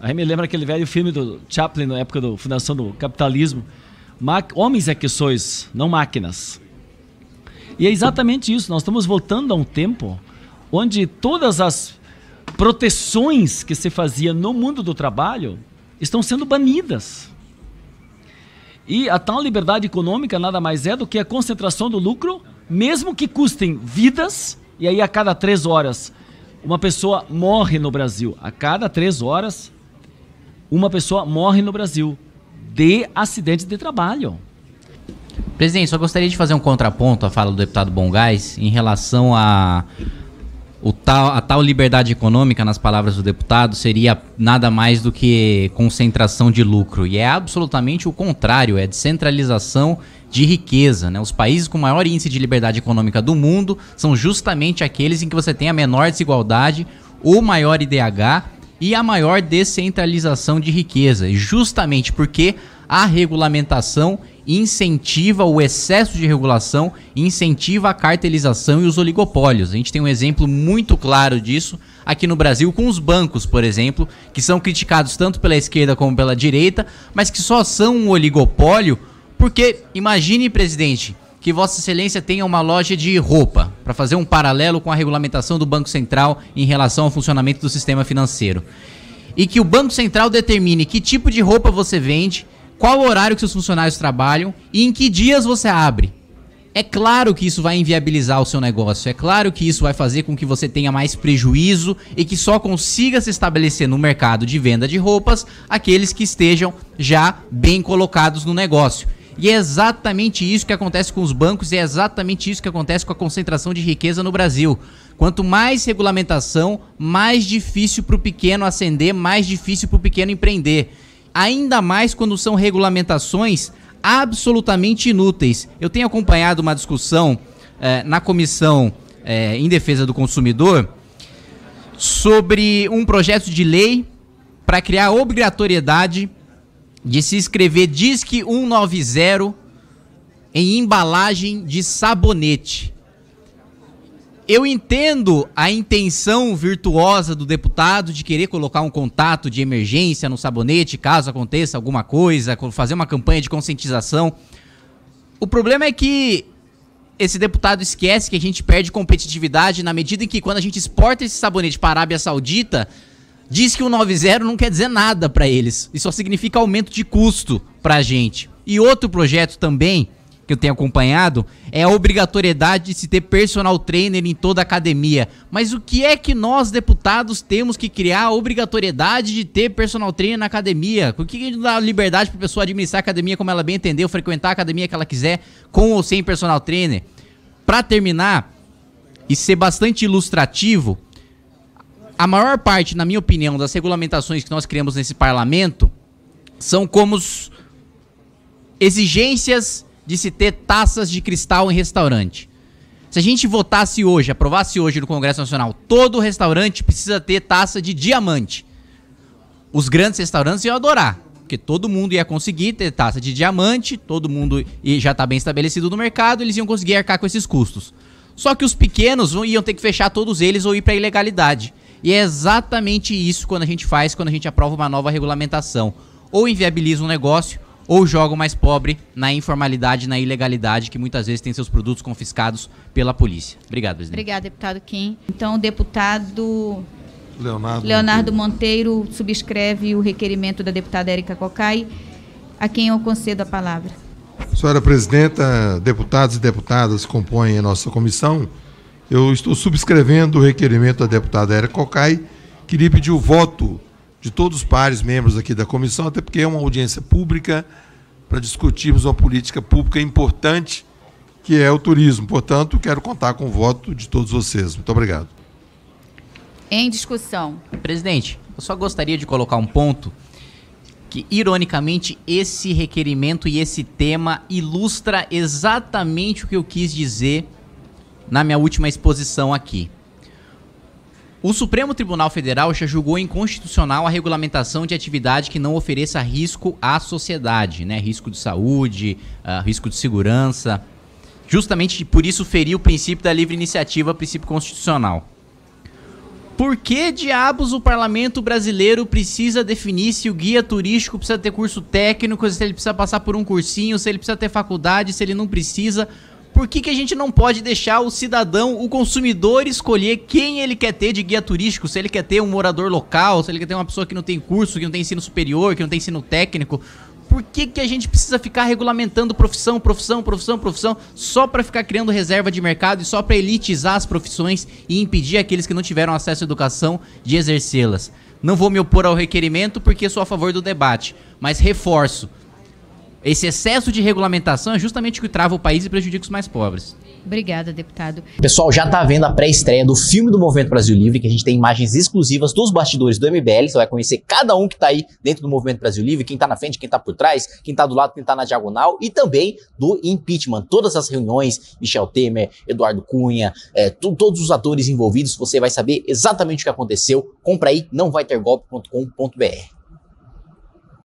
Aí me lembra aquele velho filme do Chaplin, na época da fundação do capitalismo. Ma Homens é que sois, não máquinas. E é exatamente isso. Nós estamos voltando a um tempo onde todas as proteções que se fazia no mundo do trabalho estão sendo banidas. E a tal liberdade econômica nada mais é do que a concentração do lucro, mesmo que custem vidas, e aí a cada três horas uma pessoa morre no Brasil. A cada três horas, uma pessoa morre no Brasil de acidente de trabalho. Presidente, só gostaria de fazer um contraponto à fala do deputado Bongás em relação a o tal, a tal liberdade econômica, nas palavras do deputado, seria nada mais do que concentração de lucro. E é absolutamente o contrário, é descentralização de riqueza. Né? Os países com maior índice de liberdade econômica do mundo são justamente aqueles em que você tem a menor desigualdade, o maior IDH e a maior descentralização de riqueza, justamente porque a regulamentação incentiva o excesso de regulação, incentiva a cartelização e os oligopólios. A gente tem um exemplo muito claro disso aqui no Brasil com os bancos, por exemplo, que são criticados tanto pela esquerda como pela direita, mas que só são um oligopólio porque imagine, presidente, que Vossa Excelência tenha uma loja de roupa, para fazer um paralelo com a regulamentação do Banco Central em relação ao funcionamento do sistema financeiro. E que o Banco Central determine que tipo de roupa você vende, qual horário que seus funcionários trabalham e em que dias você abre. É claro que isso vai inviabilizar o seu negócio, é claro que isso vai fazer com que você tenha mais prejuízo e que só consiga se estabelecer no mercado de venda de roupas aqueles que estejam já bem colocados no negócio. E é exatamente isso que acontece com os bancos e é exatamente isso que acontece com a concentração de riqueza no Brasil. Quanto mais regulamentação, mais difícil para o pequeno ascender, mais difícil para o pequeno empreender. Ainda mais quando são regulamentações absolutamente inúteis. Eu tenho acompanhado uma discussão eh, na comissão eh, em defesa do consumidor sobre um projeto de lei para criar obrigatoriedade de se escrever Disque 190 em embalagem de sabonete. Eu entendo a intenção virtuosa do deputado de querer colocar um contato de emergência no sabonete, caso aconteça alguma coisa, fazer uma campanha de conscientização. O problema é que esse deputado esquece que a gente perde competitividade na medida em que quando a gente exporta esse sabonete para a Arábia Saudita, diz que o 90 não quer dizer nada para eles e só significa aumento de custo para a gente. E outro projeto também que eu tenho acompanhado é a obrigatoriedade de se ter personal trainer em toda academia. Mas o que é que nós deputados temos que criar a obrigatoriedade de ter personal trainer na academia? por que, que dá liberdade para pessoa administrar a academia como ela bem entendeu, frequentar a academia que ela quiser, com ou sem personal trainer? Para terminar e ser bastante ilustrativo, a maior parte, na minha opinião, das regulamentações que nós criamos nesse parlamento são como exigências de se ter taças de cristal em restaurante. Se a gente votasse hoje, aprovasse hoje no Congresso Nacional, todo restaurante precisa ter taça de diamante. Os grandes restaurantes iam adorar, porque todo mundo ia conseguir ter taça de diamante, todo mundo já está bem estabelecido no mercado, eles iam conseguir arcar com esses custos. Só que os pequenos iam ter que fechar todos eles ou ir para ilegalidade. E é exatamente isso quando a gente faz, quando a gente aprova uma nova regulamentação. Ou inviabiliza um negócio, ou joga o mais pobre na informalidade, na ilegalidade, que muitas vezes tem seus produtos confiscados pela polícia. Obrigado, presidente. Obrigado, deputado Kim. Então, deputado Leonardo, Leonardo Monteiro. Monteiro subscreve o requerimento da deputada Érica Cocai, a quem eu concedo a palavra. Senhora presidenta, deputados e deputadas que compõem a nossa comissão, eu estou subscrevendo o requerimento da deputada Era Cocai, que lhe pediu voto de todos os pares membros aqui da comissão, até porque é uma audiência pública para discutirmos uma política pública importante que é o turismo. Portanto, quero contar com o voto de todos vocês. Muito obrigado. Em discussão. Presidente, eu só gostaria de colocar um ponto que, ironicamente, esse requerimento e esse tema ilustra exatamente o que eu quis dizer na minha última exposição aqui. O Supremo Tribunal Federal já julgou inconstitucional a regulamentação de atividade que não ofereça risco à sociedade, né? Risco de saúde, uh, risco de segurança. Justamente por isso feriu o princípio da livre iniciativa, princípio constitucional. Por que diabos o parlamento brasileiro precisa definir se o guia turístico precisa ter curso técnico, se ele precisa passar por um cursinho, se ele precisa ter faculdade, se ele não precisa? por que, que a gente não pode deixar o cidadão, o consumidor, escolher quem ele quer ter de guia turístico? Se ele quer ter um morador local, se ele quer ter uma pessoa que não tem curso, que não tem ensino superior, que não tem ensino técnico. Por que, que a gente precisa ficar regulamentando profissão, profissão, profissão, profissão, só para ficar criando reserva de mercado e só para elitizar as profissões e impedir aqueles que não tiveram acesso à educação de exercê-las? Não vou me opor ao requerimento porque sou a favor do debate, mas reforço. Esse excesso de regulamentação é justamente o que trava o país e prejudica os mais pobres. Obrigada, deputado. Pessoal, já está vendo a pré-estreia do filme do Movimento Brasil Livre, que a gente tem imagens exclusivas dos bastidores do MBL. Você vai conhecer cada um que está aí dentro do Movimento Brasil Livre, quem está na frente, quem está por trás, quem está do lado, quem está na diagonal, e também do impeachment. Todas as reuniões, Michel Temer, Eduardo Cunha, é, tu, todos os atores envolvidos, você vai saber exatamente o que aconteceu. Compra aí, não vai ter golpe.com.br.